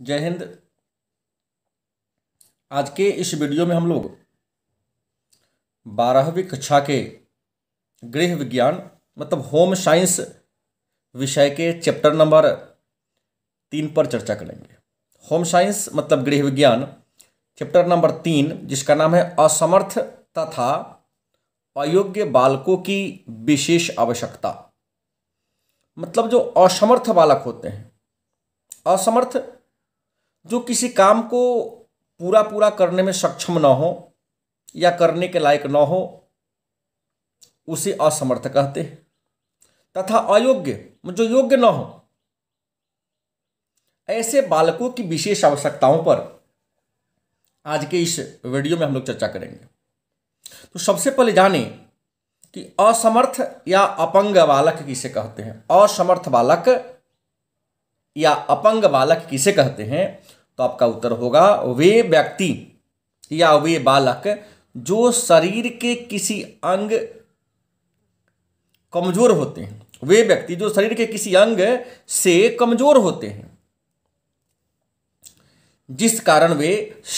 जय हिंद आज के इस वीडियो में हम लोग बारहवीं कक्षा के गृह विज्ञान मतलब होम साइंस विषय के चैप्टर नंबर तीन पर चर्चा करेंगे होम साइंस मतलब गृह विज्ञान चैप्टर नंबर तीन जिसका नाम है असमर्थ तथा अयोग्य बालकों की विशेष आवश्यकता मतलब जो असमर्थ बालक होते हैं असमर्थ जो किसी काम को पूरा पूरा करने में सक्षम ना हो या करने के लायक ना हो उसे असमर्थ कहते हैं तथा अयोग्य जो योग्य न हो ऐसे बालकों की विशेष आवश्यकताओं पर आज के इस वीडियो में हम लोग चर्चा करेंगे तो सबसे पहले जाने कि असमर्थ या अपंग बालक किसे कहते हैं असमर्थ बालक या अपंग बालक किसे कहते हैं तो आपका उत्तर होगा वे व्यक्ति या वे बालक जो शरीर के किसी अंग कमजोर होते हैं वे व्यक्ति जो शरीर के किसी अंग से कमजोर होते हैं जिस कारण वे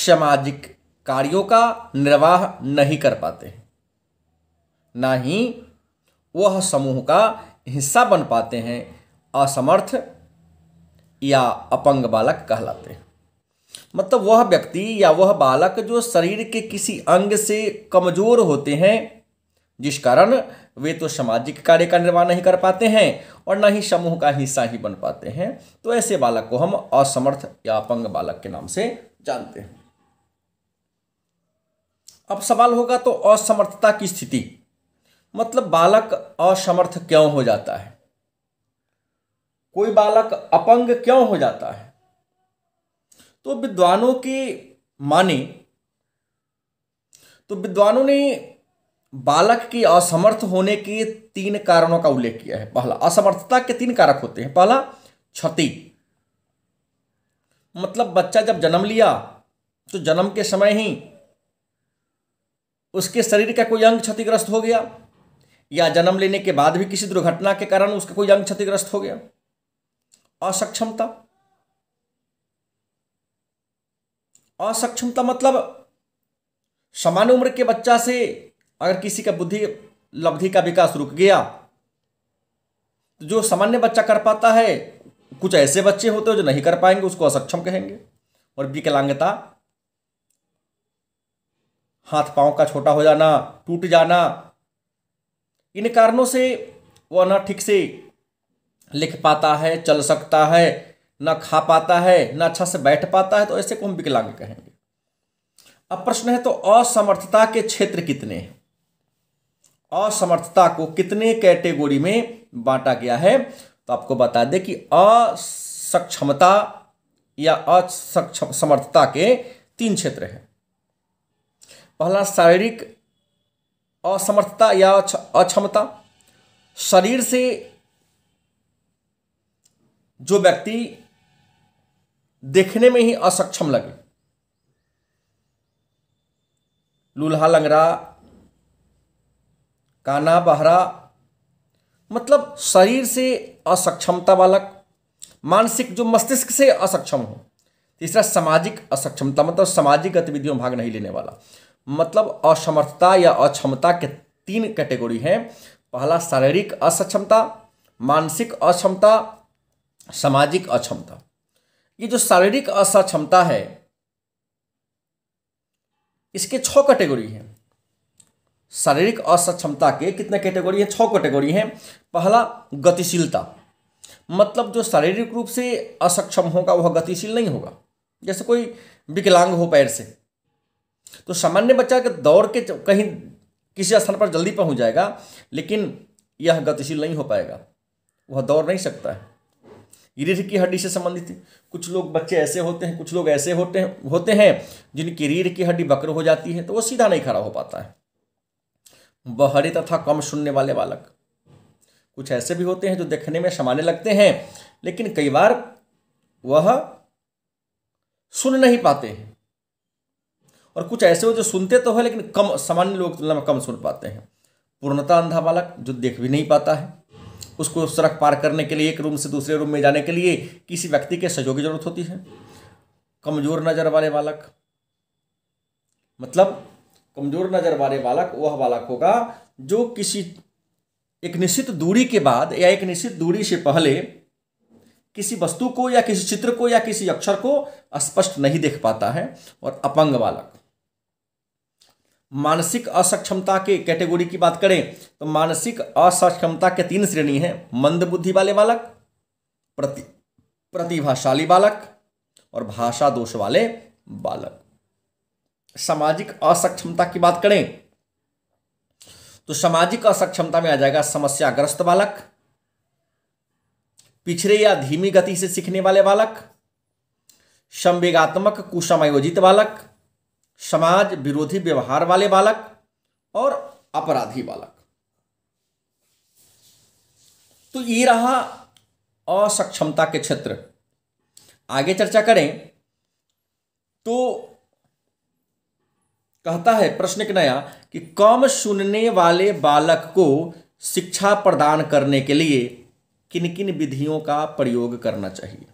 सामाजिक कार्यों का निर्वाह नहीं कर पाते ना ही वह समूह का हिस्सा बन पाते हैं असमर्थ या अपंग बालक कहलाते हैं मतलब वह व्यक्ति या वह बालक जो शरीर के किसी अंग से कमजोर होते हैं जिस कारण वे तो सामाजिक कार्य का निर्वाह नहीं कर पाते हैं और न ही समूह का हिस्सा ही बन पाते हैं तो ऐसे बालक को हम असमर्थ या अपंग बालक के नाम से जानते हैं अब सवाल होगा तो असमर्थता की स्थिति मतलब बालक असमर्थ क्यों हो जाता है कोई बालक अपंग क्यों हो जाता है तो विद्वानों के माने तो विद्वानों ने बालक के असमर्थ होने के तीन कारणों का उल्लेख किया है पहला असमर्थता के तीन कारक होते हैं पहला क्षति मतलब बच्चा जब जन्म लिया तो जन्म के समय ही उसके शरीर का कोई अंग क्षतिग्रस्त हो गया या जन्म लेने के बाद भी किसी दुर्घटना के कारण उसका कोई अंग क्षतिग्रस्त हो गया असक्षमता असक्षमता मतलब समान उम्र के बच्चा से अगर किसी का बुद्धि लब्धि का विकास रुक गया तो जो सामान्य बच्चा कर पाता है कुछ ऐसे बच्चे होते हैं जो नहीं कर पाएंगे उसको असक्षम कहेंगे और विकलांगता हाथ पांव का छोटा हो जाना टूट जाना इन कारणों से वह ना ठीक से लिख पाता है चल सकता है ना खा पाता है ना अच्छा से बैठ पाता है तो ऐसे को हम विकलांग कहेंगे अब प्रश्न है तो असमर्थता के क्षेत्र कितने हैं असमर्थता को कितने कैटेगोरी में बांटा गया है तो आपको बता दें कि असक्षमता या असक्षम समर्थता के तीन क्षेत्र हैं पहला शारीरिक असमर्थता या अक्षमता शरीर से जो व्यक्ति देखने में ही असक्षम लगे लूल्हा लंगरा काना बहरा मतलब शरीर से असक्षमता बालक मानसिक जो मस्तिष्क से असक्षम हो तीसरा सामाजिक असक्षमता मतलब सामाजिक गतिविधियों में भाग नहीं लेने वाला मतलब असमर्थता या अक्षमता के तीन कैटेगरी हैं पहला शारीरिक असक्षमता मानसिक अक्षमता सामाजिक अक्षमता ये जो शारीरिक असक्षमता है इसके छः कैटेगरी हैं शारीरिक असक्षमता के कितने कैटेगरी हैं छः कैटेगरी हैं पहला गतिशीलता मतलब जो शारीरिक रूप से असक्षम होगा वह गतिशील नहीं होगा जैसे कोई विकलांग हो पैर से तो सामान्य बच्चा के दौड़ के कहीं किसी स्थान पर जल्दी पहुंच जाएगा लेकिन यह गतिशील नहीं हो पाएगा वह दौड़ नहीं सकता है रीढ़ की हड्डी से संबंधित है कुछ लोग बच्चे ऐसे होते हैं कुछ लोग ऐसे होते हैं होते हैं जिनकी रीढ़ की हड्डी बकर हो जाती है तो वो सीधा नहीं खड़ा हो पाता है बहरे तथा कम सुनने वाले बालक कुछ ऐसे भी होते हैं जो देखने में समाने लगते हैं लेकिन कई बार वह सुन नहीं पाते हैं और कुछ ऐसे हो जो सुनते तो है लेकिन कम सामान्य लोग तुलना में कम सुन पाते हैं पूर्णता अंधा बालक जो देख भी नहीं पाता है उसको सड़क पार करने के लिए एक रूम से दूसरे रूम में जाने के लिए किसी व्यक्ति के सहयोग की जरूरत होती है कमजोर नज़र वाले बालक मतलब कमजोर नज़र वाले बालक वह बालक होगा जो किसी एक निश्चित दूरी के बाद या एक निश्चित दूरी से पहले किसी वस्तु को या किसी चित्र को या किसी अक्षर को स्पष्ट नहीं देख पाता है और अपंग बालक मानसिक असक्षमता के कैटेगोरी की बात करें तो मानसिक असक्षमता के तीन श्रेणी हैं मंद बुद्धि वाले बालक प्रति प्रतिभाशाली बालक और भाषा दोष वाले बालक सामाजिक असक्षमता की बात करें तो सामाजिक असक्षमता में आ जाएगा समस्याग्रस्त बालक पिछड़े या धीमी गति से सीखने वाले बालक संवेगात्मक कुसमायोजित बालक समाज विरोधी व्यवहार वाले बालक और अपराधी बालक तो ये रहा असक्षमता के क्षेत्र आगे चर्चा करें तो कहता है प्रश्न एक नया कि कम सुनने वाले बालक को शिक्षा प्रदान करने के लिए किन किन विधियों का प्रयोग करना चाहिए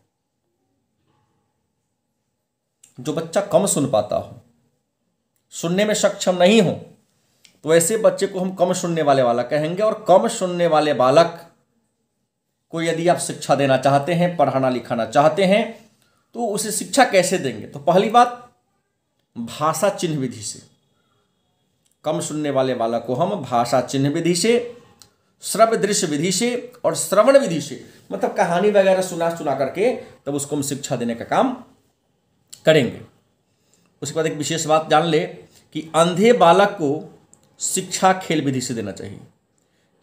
जो बच्चा कम सुन पाता हो सुनने में सक्षम नहीं हो तो ऐसे बच्चे को हम कम सुनने वाले बालक कहेंगे और कम सुनने वाले बालक को यदि आप शिक्षा देना चाहते हैं पढ़ाना लिखाना चाहते हैं तो उसे शिक्षा कैसे देंगे तो पहली बात भाषा चिन्ह विधि से कम सुनने वाले बालक को हम भाषा चिन्ह विधि से श्रव दृश्य विधि से और श्रवण विधि से मतलब कहानी वगैरह सुना सुना करके तब उसको हम शिक्षा देने का काम करेंगे उसके बाद एक विशेष बात जान ले कि अंधे बालक को शिक्षा खेल विधि से देना चाहिए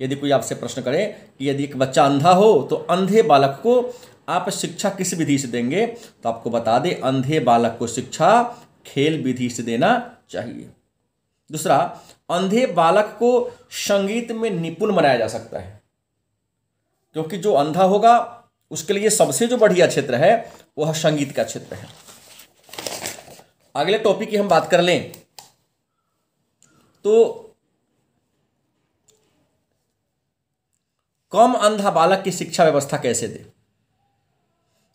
यदि कोई आपसे प्रश्न करे कि यदि एक बच्चा अंधा हो तो अंधे बालक को आप शिक्षा किस विधि से देंगे तो आपको बता दें अंधे बालक को शिक्षा खेल विधि से देना चाहिए दूसरा अंधे बालक को संगीत में निपुण बनाया जा सकता है क्योंकि जो अंधा होगा उसके लिए सबसे जो बढ़िया क्षेत्र है वह संगीत का क्षेत्र है अगले टॉपिक की हम बात कर लें तो कम अंधा बालक की शिक्षा व्यवस्था कैसे दे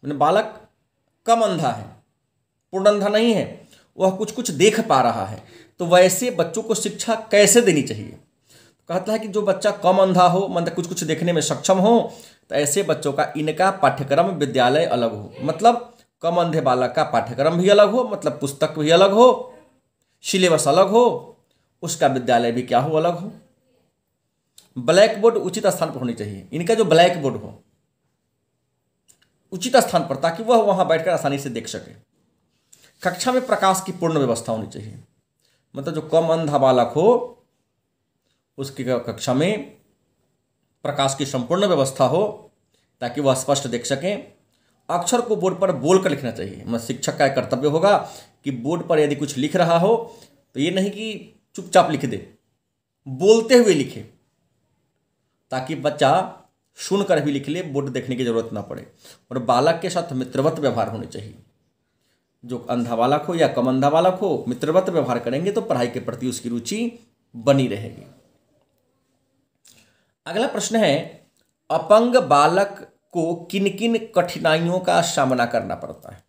मैंने बालक कम अंधा है पूर्ण अंधा नहीं है वह कुछ कुछ देख पा रहा है तो वैसे बच्चों को शिक्षा कैसे देनी चाहिए कहता है कि जो बच्चा कम अंधा हो मतलब कुछ कुछ देखने में सक्षम हो तो ऐसे बच्चों का इनका पाठ्यक्रम विद्यालय अलग हो मतलब कम अंधे बालक का पाठ्यक्रम भी अलग हो मतलब पुस्तक भी अलग हो सिलेबस अलग हो उसका विद्यालय भी क्या हो अलग हो ब्लैक बोर्ड उचित स्थान पर होनी चाहिए इनका जो ब्लैक बोर्ड हो उचित स्थान पर ताकि वह वहाँ बैठकर आसानी से देख सके कक्षा में प्रकाश की पूर्ण व्यवस्था होनी चाहिए मतलब जो कम अंधा बालक हो उसकी कक्षा में प्रकाश की संपूर्ण व्यवस्था हो ताकि वह स्पष्ट देख सकें अक्षर को बोर्ड पर बोल कर लिखना चाहिए मतलब शिक्षक का कर्तव्य होगा कि बोर्ड पर यदि कुछ लिख रहा हो तो ये नहीं कि चुपचाप लिख दे बोलते हुए लिखे ताकि बच्चा सुनकर भी लिख ले बोर्ड देखने की जरूरत ना पड़े और बालक के साथ मित्रवत व्यवहार होने चाहिए जो अंधा बालक हो या कम अंधा बालक हो मित्रवत व्यवहार करेंगे तो पढ़ाई के प्रति उसकी रुचि बनी रहेगी अगला प्रश्न है अपंग बालक को किन किन कठिनाइयों का सामना करना पड़ता है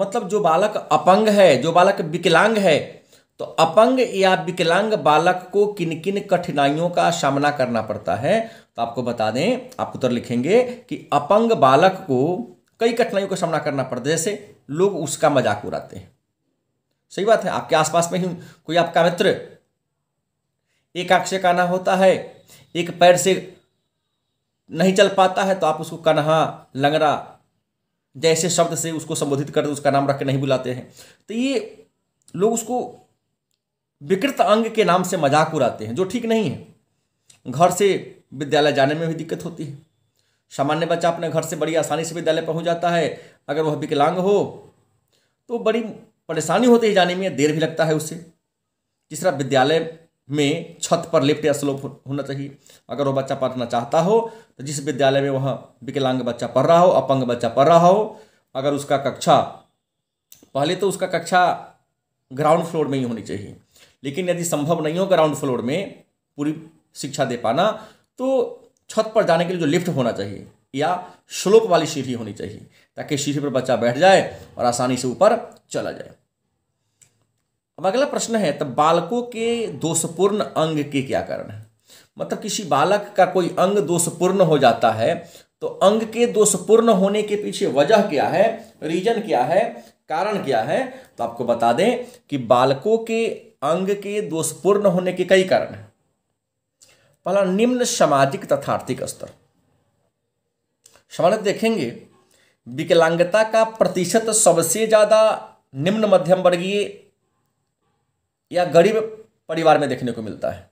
मतलब जो बालक अपंग है जो बालक विकलांग है तो अपंग या विकलांग बालक को किन किन कठिनाइयों का सामना करना पड़ता है तो आपको बता दें आप उत्तर लिखेंगे कि अपंग बालक को कई कठिनाइयों का सामना करना पड़ता है जैसे लोग उसका मजाक उड़ाते हैं सही बात है आपके आसपास में ही कोई आपका मित्र एक आंख से काना होता है एक पैर से नहीं चल पाता है तो आप उसको कन्हा लंगड़ा जैसे शब्द से उसको संबोधित करते उसका नाम रख के नहीं बुलाते हैं तो ये लोग उसको विकृत अंग के नाम से मजाक उड़ाते हैं जो ठीक नहीं है घर से विद्यालय जाने में भी दिक्कत होती है सामान्य बच्चा अपने घर से बड़ी आसानी से विद्यालय पहुंच जाता है अगर वह विकलांग हो तो बड़ी परेशानी होती है जाने में देर भी लगता है उससे तीसरा विद्यालय में छत पर लिफ्ट या स्लोप होना चाहिए अगर वो बच्चा पढ़ना चाहता हो तो जिस विद्यालय में वह विकलांग बच्चा पढ़ रहा हो अपंग बच्चा पढ़ रहा हो अगर उसका कक्षा पहले तो उसका कक्षा ग्राउंड फ्लोर में ही होनी चाहिए लेकिन यदि संभव नहीं हो ग्राउंड फ्लोर में पूरी शिक्षा दे पाना तो छत पर जाने के लिए जो लिफ्ट होना चाहिए या स्लोप वाली सीढ़ी होनी चाहिए ताकि सीढ़ी पर बच्चा बैठ जाए और आसानी से ऊपर चला जाए अब अगला प्रश्न है तब बालकों के दोषपूर्ण अंग के क्या कारण है मतलब किसी बालक का कोई अंग दोषपूर्ण हो जाता है तो अंग के दोषपूर्ण होने के पीछे वजह क्या है रीजन क्या है कारण क्या है तो आपको बता दें कि बालकों के अंग के दोषपूर्ण होने के कई कारण हैं पहला निम्न सामाजिक तथा आर्थिक स्तर सामान्य देखेंगे विकलांगता का प्रतिशत सबसे ज़्यादा निम्न मध्यम वर्गीय या गरीब परिवार में देखने को मिलता है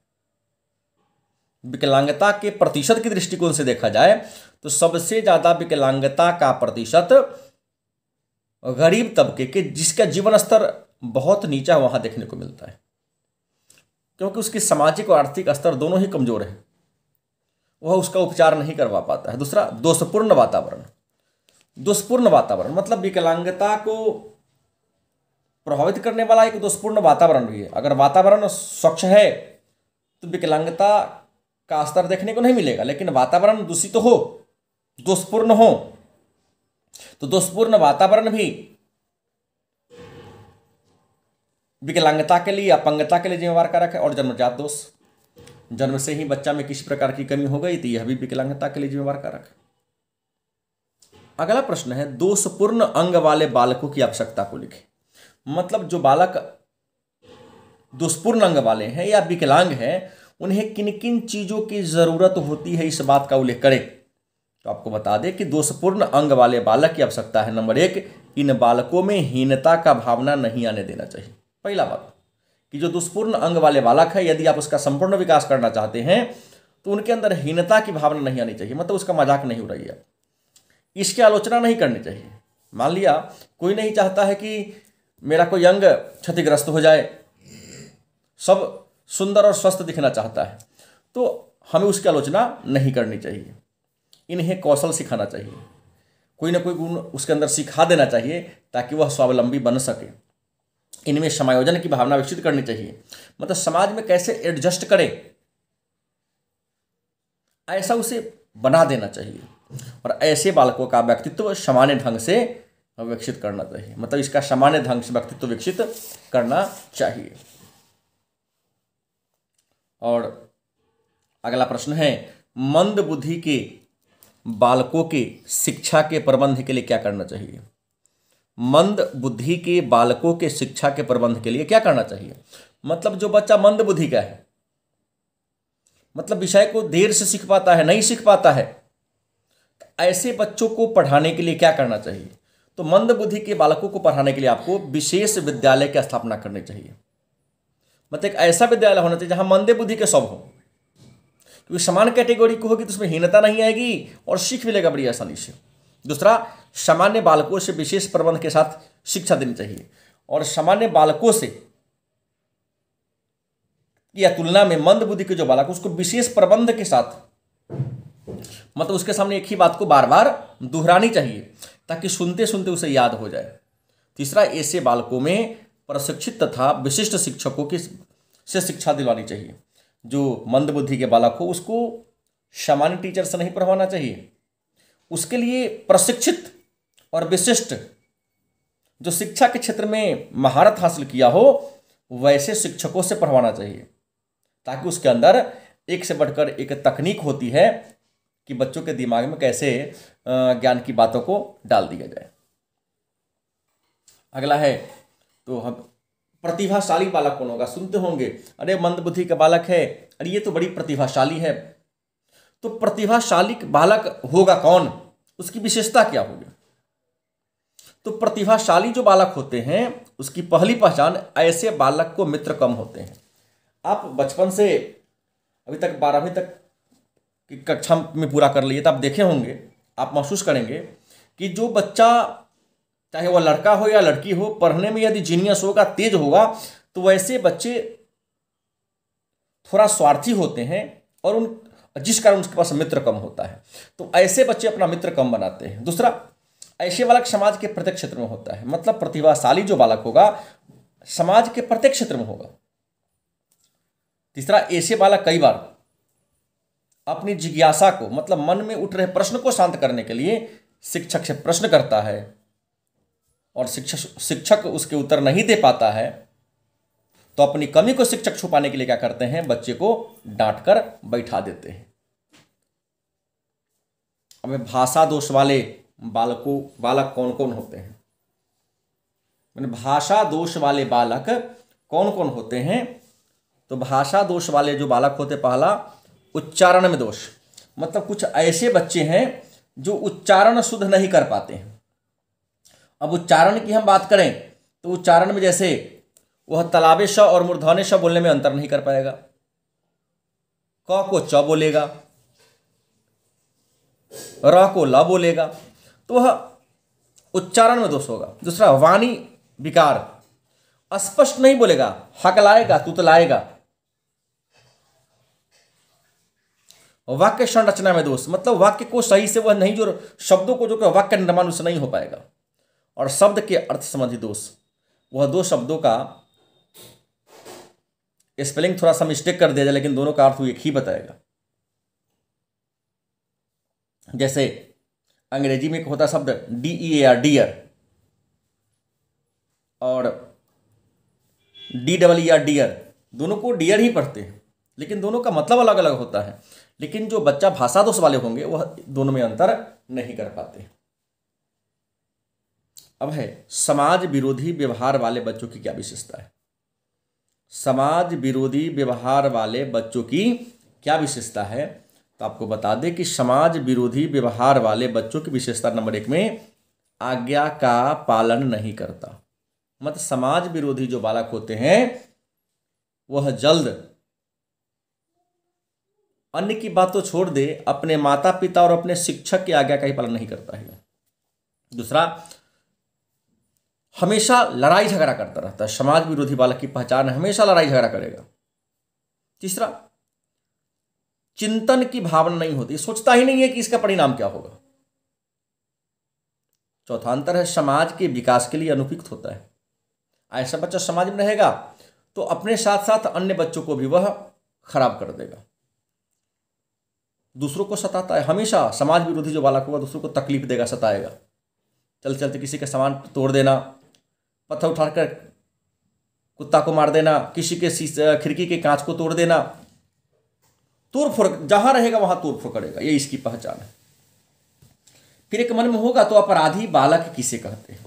विकलांगता के प्रतिशत के दृष्टिकोण से देखा जाए तो सबसे ज़्यादा विकलांगता का प्रतिशत गरीब तबके के जिसका जीवन स्तर बहुत नीचा वहां देखने को मिलता है क्योंकि उसकी सामाजिक और आर्थिक स्तर दोनों ही कमज़ोर है वह उसका उपचार नहीं करवा पाता है दूसरा दोषपूर्ण वातावरण दोषपूर्ण वातावरण मतलब विकलांगता को प्रभावित करने वाला एक दोषपूर्ण वातावरण भी है अगर वातावरण स्वच्छ है तो विकलांगता का स्तर देखने को नहीं मिलेगा लेकिन वातावरण दूषित तो हो दोषपूर्ण हो तो दोषपूर्ण वातावरण भी विकलांगता के लिए अपंगता के लिए जिम्मेवार कारक है और जन्मजात दोष जन्म से ही बच्चा में किसी प्रकार की कमी हो गई तो यह भी विकलांगता के लिए जिम्मेवार कारक है अगला प्रश्न है दोषपूर्ण अंग वाले बालकों की आवश्यकता को लिखें मतलब जो बालक दुष्पूर्ण अंग वाले हैं या विकलांग हैं उन्हें किन किन चीज़ों की ज़रूरत होती है इस बात का उल्लेख करें तो आपको बता दें कि दोषपूर्ण अंग वाले बालक की आवश्यकता है नंबर एक इन बालकों में हीनता का भावना नहीं आने देना चाहिए पहला बात कि जो दुष्पूर्ण अंग वाले बालक है यदि आप उसका संपूर्ण विकास करना चाहते हैं तो उनके अंदर हीनता की भावना नहीं आनी चाहिए मतलब उसका मजाक नहीं उड़ाइए इसकी आलोचना नहीं करनी चाहिए मान लिया कोई नहीं चाहता है कि मेरा कोई अंग क्षतिग्रस्त हो जाए सब सुंदर और स्वस्थ दिखना चाहता है तो हमें उसकी आलोचना नहीं करनी चाहिए इन्हें कौशल सिखाना चाहिए कोई ना कोई गुण उसके अंदर सिखा देना चाहिए ताकि वह स्वावलंबी बन सके इनमें समायोजन की भावना विकसित करनी चाहिए मतलब समाज में कैसे एडजस्ट करे ऐसा उसे बना देना चाहिए और ऐसे बालकों का व्यक्तित्व सामान्य ढंग से विकसित करना चाहिए मतलब इसका सामान्य ढंग से व्यक्तित्व विकसित करना चाहिए और अगला प्रश्न है मंद बुद्धि के बालकों के शिक्षा के प्रबंध के लिए क्या करना चाहिए मंद बुद्धि के बालकों के शिक्षा के प्रबंध के लिए क्या करना चाहिए मतलब जो बच्चा मंद बुद्धि का है मतलब विषय को देर से सीख पाता है नहीं सीख पाता है तो ऐसे बच्चों को पढ़ाने के लिए क्या करना चाहिए तो मंद बुद्धि के बालकों को पढ़ाने के लिए आपको विशेष विद्यालय की स्थापना करनी चाहिए मतलब एक ऐसा विद्यालय होना चाहिए जहाँ मंदे बुद्धि के सब हो क्योंकि समान कैटेगरी को होगी तो उसमें हीनता नहीं आएगी और सीख मिलेगा बड़ी आसानी से दूसरा सामान्य बालकों से विशेष प्रबंध के साथ शिक्षा देनी चाहिए और सामान्य बालकों से या तुलना में मंद बुद्धि के जो बालक उसको विशेष प्रबंध के साथ मतलब उसके सामने एक ही बात को बार बार दोहरानी चाहिए ताकि सुनते सुनते उसे याद हो जाए तीसरा ऐसे बालकों में प्रशिक्षित तथा विशिष्ट शिक्षकों की से शिक्षा दिलवानी चाहिए जो मंदबुद्धि के बालक हो उसको सामान्य टीचर से नहीं पढ़वाना चाहिए उसके लिए प्रशिक्षित और विशिष्ट जो शिक्षा के क्षेत्र में महारत हासिल किया हो वैसे शिक्षकों से पढ़वाना चाहिए ताकि उसके अंदर एक से बढ़कर एक तकनीक होती है कि बच्चों के दिमाग में कैसे ज्ञान की बातों को डाल दिया जाए अगला है तो हम प्रतिभाशाली बालक कौन होगा सुनते होंगे अरे मंदबुद्धि का बालक है अरे ये तो बड़ी प्रतिभाशाली है तो प्रतिभाशाली बालक होगा कौन उसकी विशेषता क्या होगी तो प्रतिभाशाली जो बालक होते हैं उसकी पहली पहचान ऐसे बालक को मित्र कम होते हैं आप बचपन से अभी तक बारहवीं तक कि कक्षा में पूरा कर लिए तो आप देखे होंगे आप महसूस करेंगे कि जो बच्चा चाहे वह लड़का हो या लड़की हो पढ़ने में यदि जीनियस होगा तेज होगा तो वैसे बच्चे थोड़ा स्वार्थी होते हैं और उन जिस कारण उसके पास मित्र कम होता है तो ऐसे बच्चे अपना मित्र कम बनाते हैं दूसरा ऐसे बालक समाज के प्रत्येक क्षेत्र में होता है मतलब प्रतिभाशाली जो बालक होगा समाज के प्रत्येक क्षेत्र में होगा तीसरा ऐसे बालक कई बार अपनी जिज्ञासा को मतलब मन में उठ रहे प्रश्न को शांत करने के लिए शिक्षक से प्रश्न करता है और शिक्षक शिक्षक उसके उत्तर नहीं दे पाता है तो अपनी कमी को शिक्षक छुपाने के लिए क्या करते हैं बच्चे को डांट कर बैठा देते हैं अब भाषा दोष वाले बालकों बालक कौन कौन होते हैं मैंने भाषा दोष वाले बालक कौन कौन होते हैं तो भाषा दोष वाले जो बालक होते पहला उच्चारण में दोष मतलब कुछ ऐसे बच्चे हैं जो उच्चारण शुद्ध नहीं कर पाते हैं अब उच्चारण की हम बात करें तो उच्चारण में जैसे वह तालाबे श और मूर्धने श बोलने में अंतर नहीं कर पाएगा क को च बोलेगा र को ल बोलेगा तो वह उच्चारण में दोष होगा दूसरा वाणी विकार स्पष्ट नहीं बोलेगा हकलाएगा तुतलाएगा वाक्य संरचना में दोष मतलब वाक्य को सही से वह नहीं जो शब्दों को जो कि वाक्य निर्माण उससे नहीं हो पाएगा और शब्द के अर्थ संबंधी दोष वह दो शब्दों का स्पेलिंग थोड़ा सा मिस्टेक कर दिया जाए लेकिन दोनों का अर्थ एक ही बताएगा जैसे अंग्रेजी में एक होता शब्द D E A R dear और D double E R dear दोनों को डियर ही पढ़ते हैं लेकिन दोनों का मतलब अलग अलग होता है लेकिन जो बच्चा भाषा दोष वाले होंगे वह दोनों में अंतर नहीं कर पाते अब है समाज विरोधी व्यवहार वाले बच्चों की क्या विशेषता है समाज विरोधी व्यवहार वाले बच्चों की क्या विशेषता है तो आपको बता दें कि समाज विरोधी व्यवहार वाले बच्चों की विशेषता नंबर एक में आज्ञा का पालन नहीं करता मत मतलब समाज विरोधी जो बालक होते हैं वह जल्द अन्य की बात तो छोड़ दे अपने माता पिता और अपने शिक्षक की आज्ञा का ही पालन नहीं करता है दूसरा हमेशा लड़ाई झगड़ा करता रहता है समाज विरोधी बालक की पहचान हमेशा लड़ाई झगड़ा करेगा तीसरा चिंतन की भावना नहीं होती सोचता ही नहीं है कि इसका परिणाम क्या होगा चौथा अंतर है समाज के विकास के लिए अनुपयुक्त होता है ऐसा बच्चा समाज में रहेगा तो अपने साथ साथ अन्य बच्चों को भी वह खराब कर देगा दूसरों को सताता है हमेशा समाज विरोधी जो बालक होगा दूसरों को तकलीफ देगा सताएगा चलते चलते तो किसी का सामान तोड़ देना पत्थर उठाकर कुत्ता को मार देना किसी के खिड़की के कांच को तोड़ देना तोड़ फोड़ जहां रहेगा वहां तोड़ फोड़ करेगा ये इसकी पहचान है फिर एक मन में होगा तो अपराधी बालक किसे कहते हैं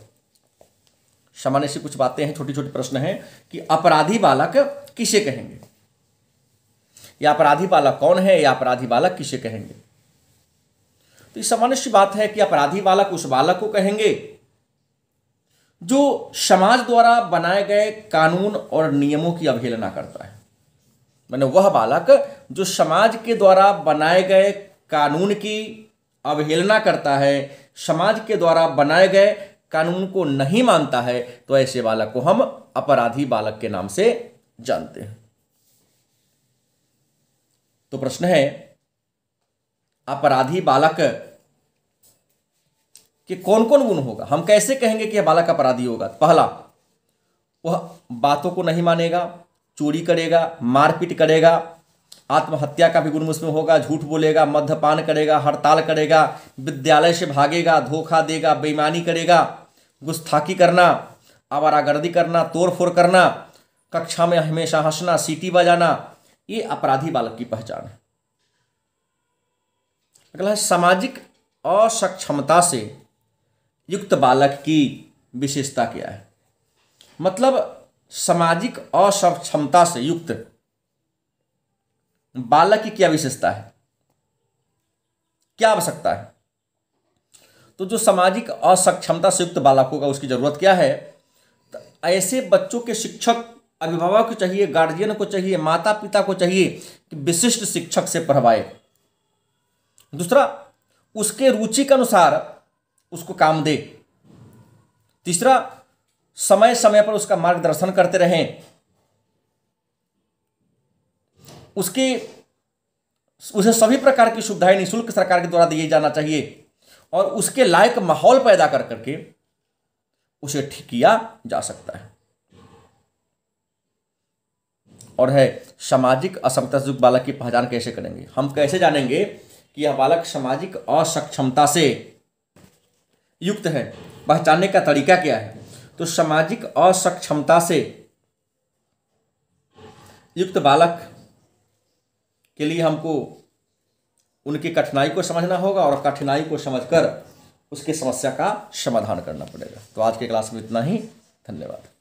सामान्य से कुछ बातें हैं छोटी छोटी प्रश्न हैं कि अपराधी बालक किसे कहेंगे या अपराधी बालक कौन है या अपराधी बालक किसे कहेंगे तो इस सामान्य सी बात है कि अपराधी बालक उस बालक को कहेंगे जो समाज द्वारा बनाए गए कानून और नियमों की अवहेलना करता है मैंने वह बालक जो समाज के द्वारा बनाए गए कानून की अवहेलना करता है समाज के द्वारा बनाए गए कानून को नहीं मानता है तो ऐसे बालक को हम अपराधी बालक के नाम से जानते हैं तो प्रश्न है अपराधी बालक के कौन कौन गुण होगा हम कैसे कहेंगे कि यह बालक अपराधी होगा तो पहला वह बातों को नहीं मानेगा चोरी करेगा मारपीट करेगा आत्महत्या का भी गुण उसमें होगा झूठ बोलेगा मध्यपान करेगा हड़ताल करेगा विद्यालय से भागेगा धोखा देगा बेईमानी करेगा गुस्ताखी करना आवारागर्दी करना तोड़फोड़ करना कक्षा में हमेशा हंसना सीटी बजाना ये अपराधी बालक की पहचान है अगला है सामाजिक असक्षमता से युक्त बालक की विशेषता क्या है मतलब सामाजिक असक्षमता से युक्त बालक की क्या विशेषता है क्या आवश्यकता है तो जो सामाजिक असक्षमता से युक्त बालकों का उसकी जरूरत क्या है तो ऐसे बच्चों के शिक्षक अभिभावक को चाहिए गार्जियन को चाहिए माता पिता को चाहिए कि विशिष्ट शिक्षक से पढ़वाए दूसरा उसके रुचि के अनुसार उसको काम दे तीसरा समय समय पर उसका मार्गदर्शन करते रहें उसकी उसे सभी प्रकार की सुविधाएं निःशुल्क सरकार के द्वारा दिए जाना चाहिए और उसके लायक माहौल पैदा कर करके उसे ठीक किया जा सकता है और है सामाजिक असमता से युक्त बालक की पहचान कैसे करेंगे हम कैसे जानेंगे कि यह बालक सामाजिक असक्षमता से युक्त है पहचानने का तरीका क्या है तो सामाजिक असक्षमता से युक्त बालक के लिए हमको उनकी कठिनाई को समझना होगा और कठिनाई को समझकर उसके समस्या का समाधान करना पड़ेगा तो आज के क्लास में इतना ही धन्यवाद